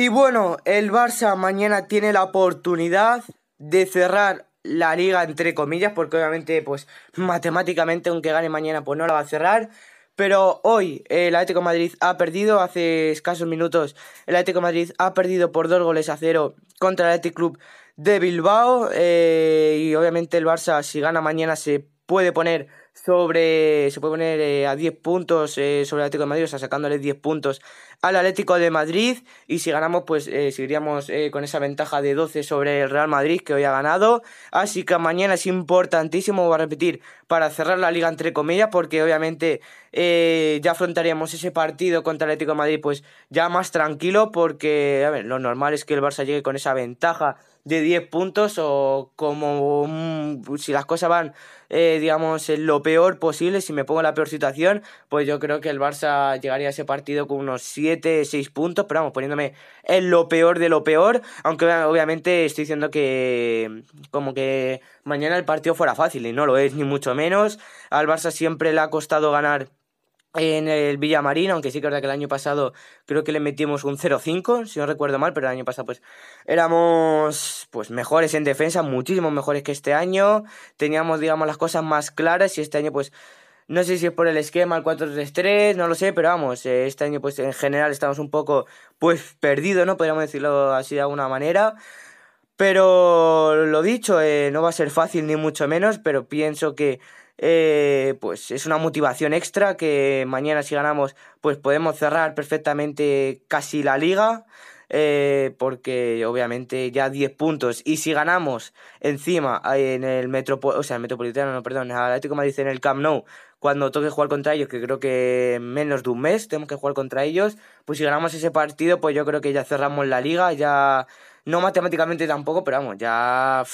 Y bueno, el Barça mañana tiene la oportunidad de cerrar la liga entre comillas, porque obviamente pues matemáticamente aunque gane mañana pues no la va a cerrar. Pero hoy el Atlético Madrid ha perdido, hace escasos minutos el Atlético Madrid ha perdido por dos goles a cero contra el Athletic Club de Bilbao. Eh, y obviamente el Barça si gana mañana se puede poner sobre, se puede poner eh, a 10 puntos eh, sobre el Atlético de Madrid, o sea, sacándole 10 puntos al Atlético de Madrid. Y si ganamos, pues eh, seguiríamos con esa ventaja de 12 sobre el Real Madrid que hoy ha ganado. Así que mañana es importantísimo, voy a repetir, para cerrar la liga, entre comillas, porque obviamente ya afrontaríamos ese partido contra el Atlético de Madrid, pues ya más tranquilo, porque a ver, lo normal es que el Barça llegue con esa ventaja de 10 puntos o como si las cosas van, eh, digamos, en lo peor posible, si me pongo en la peor situación, pues yo creo que el Barça llegaría a ese partido con unos 7, 6 puntos, pero vamos, poniéndome en lo peor de lo peor, aunque obviamente estoy diciendo que como que mañana el partido fuera fácil y no lo es, ni mucho menos. Al Barça siempre le ha costado ganar en el Villamarín, aunque sí que es verdad que el año pasado creo que le metimos un 0-5, si no recuerdo mal, pero el año pasado pues éramos pues mejores en defensa, muchísimo mejores que este año, teníamos digamos las cosas más claras y este año pues no sé si es por el esquema, el 4-3-3, no lo sé, pero vamos, eh, este año pues en general estamos un poco pues perdidos, ¿no? Podríamos decirlo así de alguna manera. Pero lo dicho, eh, no va a ser fácil ni mucho menos, pero pienso que eh, pues es una motivación extra que mañana si ganamos pues podemos cerrar perfectamente casi la liga eh, porque obviamente ya 10 puntos y si ganamos encima eh, en el Metropo o sea, el Metropolitano, no, perdón, el Atlético en el Camp Nou cuando toque jugar contra ellos, que creo que menos de un mes tenemos que jugar contra ellos, pues si ganamos ese partido, pues yo creo que ya cerramos la liga, ya no matemáticamente tampoco, pero vamos, ya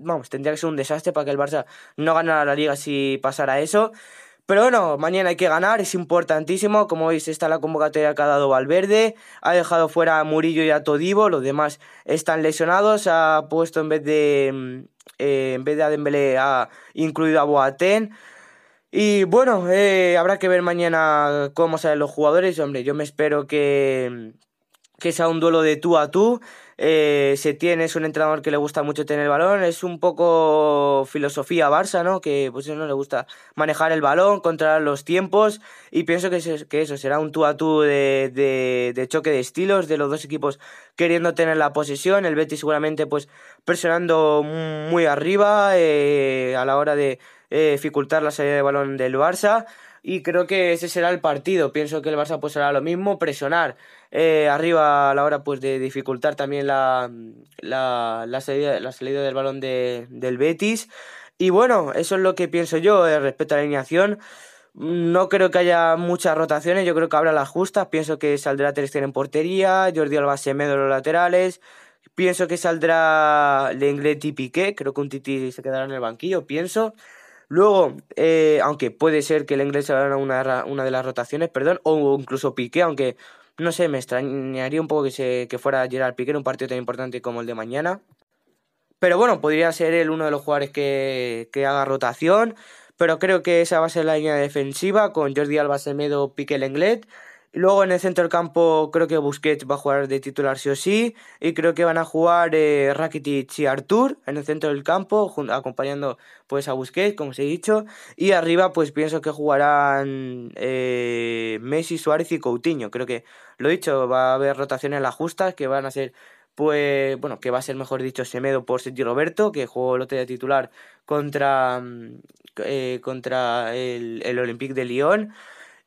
vamos, tendría que ser un desastre para que el Barça no ganara la liga si pasara eso. Pero bueno, mañana hay que ganar, es importantísimo. Como veis, está la convocatoria que ha dado Valverde. Ha dejado fuera a Murillo y a Todivo, los demás están lesionados. Ha puesto en vez de. Mm, eh, en vez de a Dembélé, ha incluido a Boateng. Y bueno, eh, habrá que ver mañana cómo salen los jugadores. Hombre, yo me espero que, que sea un duelo de tú a tú. Eh, tiene es un entrenador que le gusta mucho tener el balón, es un poco filosofía Barça, ¿no? Que pues no le gusta manejar el balón, controlar los tiempos y pienso que, eso, será un tú a tú de, de, choque de estilos, de los dos equipos queriendo tener la posesión, el Betis seguramente pues presionando muy arriba eh, a la hora de eh, dificultar la salida de balón del Barça y creo que ese será el partido. Pienso que el Barça pues hará lo mismo, presionar eh, arriba a la hora pues de dificultar también la, la, salida, del balón de, del Betis. Y bueno, eso es lo que pienso yo eh, respecto a la alineación. No creo que haya muchas rotaciones, yo creo que habrá las justas. Pienso que saldrá Ter en portería, Jordi Alba medio en los laterales. Pienso que saldrá Lenglet y Piqué, creo que un Titi se quedará en el banquillo, pienso. Luego, eh, aunque puede ser que el inglés se haga una, una de las rotaciones, perdón, o incluso Piqué, aunque no sé, me extrañaría un poco que, se, fuera Gerard Piqué en un partido tan importante como el de mañana. Pero bueno, podría ser él uno de los jugadores que, que haga rotación. Pero creo que esa va a ser la línea defensiva con Jordi Alba, Semedo, Piqué, Lenglet luego en el centro del campo creo que Busquets va a jugar de titular sí o sí. Y creo que van a jugar eh, Rakitic y Artur en el centro del campo, acompañando pues a Busquets, como os he dicho. Y arriba pues pienso que jugarán eh, Messi, Suárez y Coutinho. Creo que lo he dicho, va a haber rotaciones las justas que van a ser pues bueno, que va a ser mejor dicho Semedo por Sergio Roberto, que jugó el de titular contra, mm, eh, contra el, el Olympique de Lyon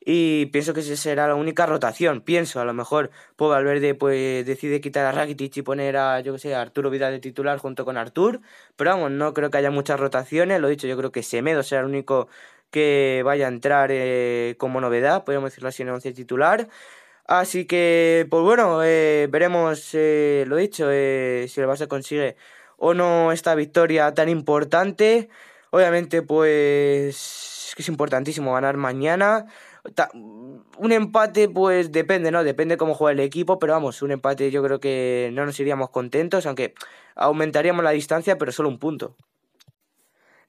y pienso que esa será la única rotación. Pienso, a lo mejor pues Valverde pues, decide quitar a Rakitic y poner a, yo que sé, a Arturo Vidal de titular junto con Artur, pero vamos, no creo que haya muchas rotaciones, lo dicho, yo creo que Semedo será el único que vaya a entrar eh, como novedad, podríamos decirlo así, en el once titular. Así que, pues bueno, eh, veremos, eh, lo dicho, si el Barça consigue o no esta victoria tan importante. Obviamente, pues es que es importantísimo ganar mañana un empate, pues depende, ¿no? Depende cómo juega el equipo, pero vamos, un empate yo creo que no nos iríamos contentos, aunque aumentaríamos la distancia, pero solo un punto.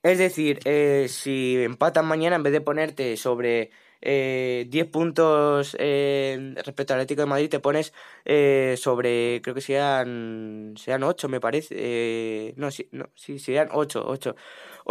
Es decir, eh, si empatan mañana, en vez de ponerte sobre eh, 10 puntos eh, respecto al Atlético de Madrid, te pones eh, sobre, creo que sean, sean 8, me parece. no, sí no, sí, serían 8, 8.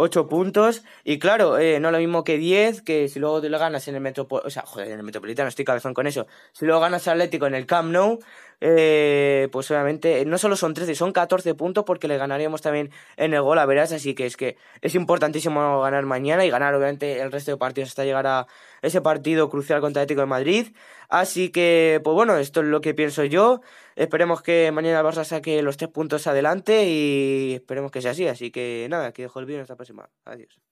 8 puntos. Y claro, eh, no lo mismo que 10, que si luego te lo ganas en el Metropolitano. O sea, joder, en el Metropolitano estoy cabezón con eso. Si luego ganas Atlético en el Camp Nou, eh, pues obviamente eh, no solo son 13, son 14 puntos porque le ganaríamos también en el gol a Verás. Así que es que es importantísimo ganar mañana y ganar obviamente el resto de partidos hasta llegar a ese partido crucial contra Atlético de Madrid. Así que, pues bueno, esto es lo que pienso yo. Esperemos que mañana el Barça saque los tres puntos adelante y esperemos que sea así. Así que nada, que dejo el vídeo hasta la próxima. Adiós.